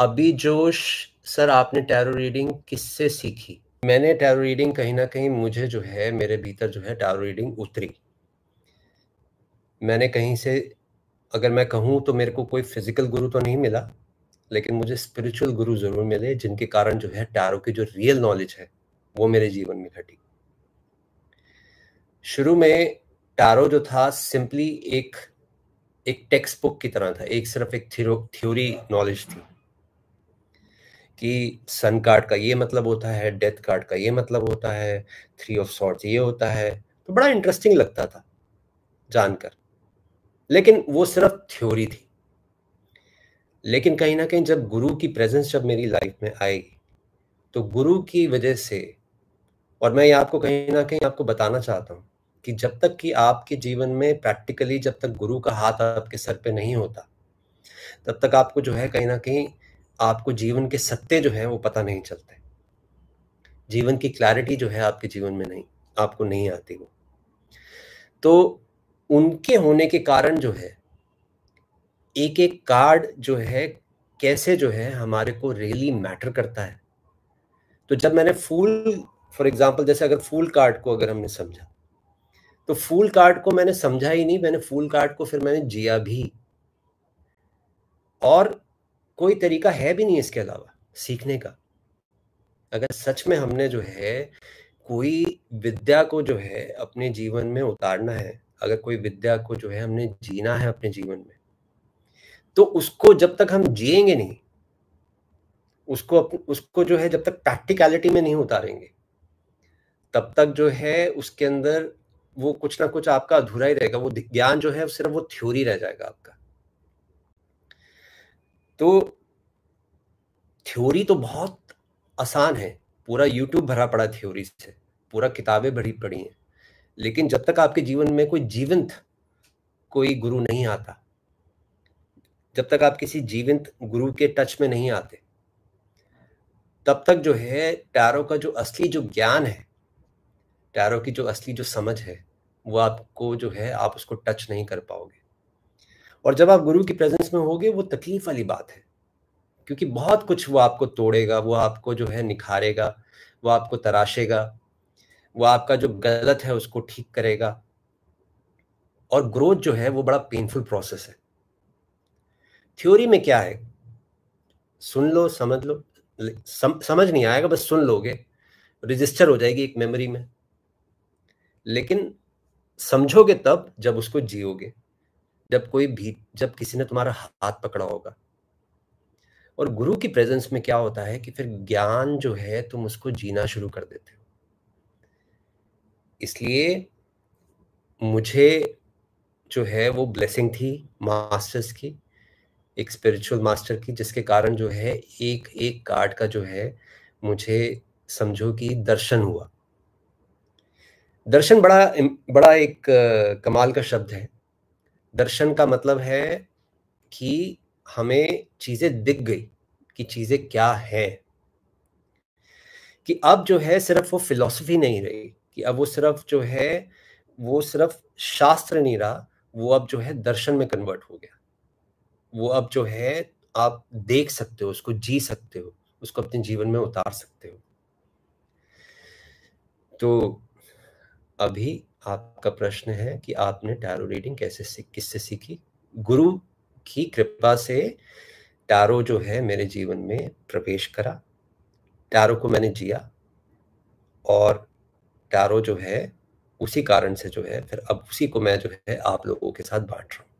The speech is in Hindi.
अभी जोश सर आपने टैरो रीडिंग किससे सीखी मैंने टैरो रीडिंग कहीं ना कहीं मुझे जो है मेरे भीतर जो है टैरो रीडिंग उतरी मैंने कहीं से अगर मैं कहूँ तो मेरे को कोई फिजिकल गुरु तो नहीं मिला लेकिन मुझे स्पिरिचुअल गुरु जरूर मिले जिनके कारण जो है टैरो की जो रियल नॉलेज है वो मेरे जीवन में घटी शुरू में टैरो जो था सिंपली एक एक टेक्स्ट बुक की तरह था एक सिर्फ एक थ्योरी नॉलेज थी कि सन कार्ड का ये मतलब होता है डेथ कार्ड का ये मतलब होता है थ्री ऑफ सॉर्ट्स ये होता है तो बड़ा इंटरेस्टिंग लगता था जानकर लेकिन वो सिर्फ थ्योरी थी लेकिन कहीं ना कहीं जब गुरु की प्रेजेंस जब मेरी लाइफ में आएगी तो गुरु की वजह से और मैं ये आपको कहीं ना कहीं आपको बताना चाहता हूँ कि जब तक कि आपके जीवन में प्रैक्टिकली जब तक गुरु का हाथ आपके सर पे नहीं होता तब तक आपको जो है कहीं ना कहीं आपको जीवन के सत्य जो है वो पता नहीं चलते जीवन की क्लैरिटी जो है आपके जीवन में नहीं आपको नहीं आती वो तो उनके होने के कारण जो है एक एक कार्ड जो है कैसे जो है हमारे को रियली मैटर करता है तो जब मैंने फूल फॉर एग्जाम्पल जैसे अगर फूल कार्ड को अगर हमने समझा तो फूल कार्ड को मैंने समझा ही नहीं मैंने फूल कार्ड को फिर मैंने जिया भी और कोई तरीका है भी नहीं इसके अलावा सीखने का अगर सच में हमने जो है कोई विद्या को जो है अपने जीवन में उतारना है अगर कोई विद्या को जो है हमने जीना है अपने जीवन में तो उसको जब तक हम जिएंगे नहीं उसको उसको जो है जब तक प्रैक्टिकलिटी में नहीं उतारेंगे तब तक जो है उसके अंदर वो कुछ ना कुछ आपका अधूरा ही रहेगा वो ज्ञान जो है सिर्फ वो थ्योरी रह जाएगा आपका तो थ्योरी तो बहुत आसान है पूरा यूट्यूब भरा पड़ा थ्योरी से पूरा किताबें भरी पड़ी हैं लेकिन जब तक आपके जीवन में कोई जीवंत कोई गुरु नहीं आता जब तक आप किसी जीवंत गुरु के टच में नहीं आते तब तक जो है टैरो का जो असली जो ज्ञान है टैरो की जो असली जो समझ है वो आपको जो है आप उसको टच नहीं कर पाओगे और जब आप गुरु की प्रेजेंस में होगे वो तकलीफ वाली बात है क्योंकि बहुत कुछ वो आपको तोड़ेगा वो आपको जो है निखारेगा वो आपको तराशेगा वो आपका जो गलत है उसको ठीक करेगा और ग्रोथ जो है वो बड़ा पेनफुल प्रोसेस है थ्योरी में क्या है सुन लो समझ लो सम, समझ नहीं आएगा बस सुन लोगे रजिस्टर हो जाएगी एक मेमोरी में लेकिन समझोगे तब जब उसको जियोगे जब कोई भी जब किसी ने तुम्हारा हाथ पकड़ा होगा और गुरु की प्रेजेंस में क्या होता है कि फिर ज्ञान जो है तुम उसको जीना शुरू कर देते हो इसलिए मुझे जो है वो ब्लेसिंग थी मास्टर्स की एक स्पिरिचुअल मास्टर की जिसके कारण जो है एक एक कार्ड का जो है मुझे समझो कि दर्शन हुआ दर्शन बड़ा बड़ा एक कमाल का शब्द है दर्शन का मतलब है कि हमें चीजें दिख गई कि चीजें क्या है कि अब जो है सिर्फ वो फिलॉसफी नहीं रही कि अब वो सिर्फ जो है वो सिर्फ शास्त्र नहीं रहा वो अब जो है दर्शन में कन्वर्ट हो गया वो अब जो है आप देख सकते हो उसको जी सकते हो उसको अपने जीवन में उतार सकते हो तो अभी आपका प्रश्न है कि आपने टैरो रीडिंग कैसे सीख किससे सीखी गुरु की कृपा से टैरो जो है मेरे जीवन में प्रवेश करा टैरो को मैंने जिया और टैरो जो है उसी कारण से जो है फिर अब उसी को मैं जो है आप लोगों के साथ बांट रहा हूँ